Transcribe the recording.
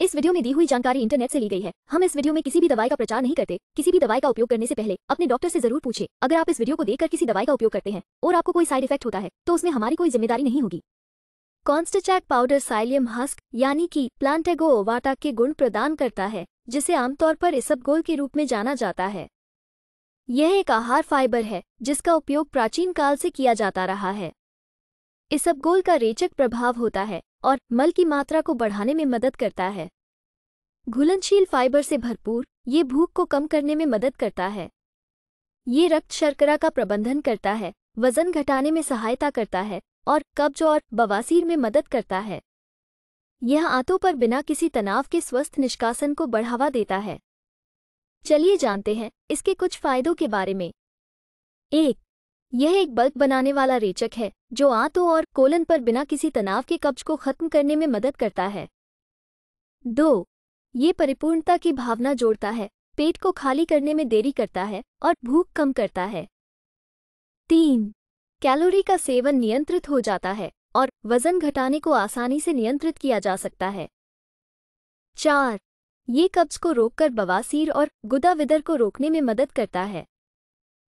इस वीडियो में दी हुई जानकारी इंटरनेट से ली गई है हम इस वीडियो में किसी भी दवाई का प्रचार नहीं करते किसी भी दवाई का उपयोग करने से पहले अपने डॉक्टर से जरूर पूछे अगर आप इस वीडियो को देखकर किसी दवाई का उपयोग करते हैं और आपको कोई साइड इफेक्ट होता है तो उसमें हमारी कोई जिम्मेदारी नहीं होगी कॉन्स्टचैक पाउडर साइलियम हस्क यानी कि प्लांटेगो ओवाटा के गुण प्रदान करता है जिसे आमतौर पर गोल के रूप में जाना जाता है यह एक आहार फाइबर है जिसका उपयोग प्राचीन काल से किया जाता रहा है इस अबगोल का रेचक प्रभाव होता है और मल की मात्रा को बढ़ाने में मदद करता है घुलनशील फाइबर से भरपूर ये भूख को कम करने में मदद करता है ये रक्त शर्करा का प्रबंधन करता है वजन घटाने में सहायता करता है और कब्ज और बवासीर में मदद करता है यह आंतों पर बिना किसी तनाव के स्वस्थ निष्कासन को बढ़ावा देता है चलिए जानते हैं इसके कुछ फायदों के बारे में एक यह एक बल्क बनाने वाला रेचक है जो आंतों और कोलन पर बिना किसी तनाव के कब्ज को खत्म करने में मदद करता है दो ये परिपूर्णता की भावना जोड़ता है पेट को खाली करने में देरी करता है और भूख कम करता है तीन कैलोरी का सेवन नियंत्रित हो जाता है और वजन घटाने को आसानी से नियंत्रित किया जा सकता है चार ये कब्ज को रोककर बवासीर और गुदाविदर को रोकने में मदद करता है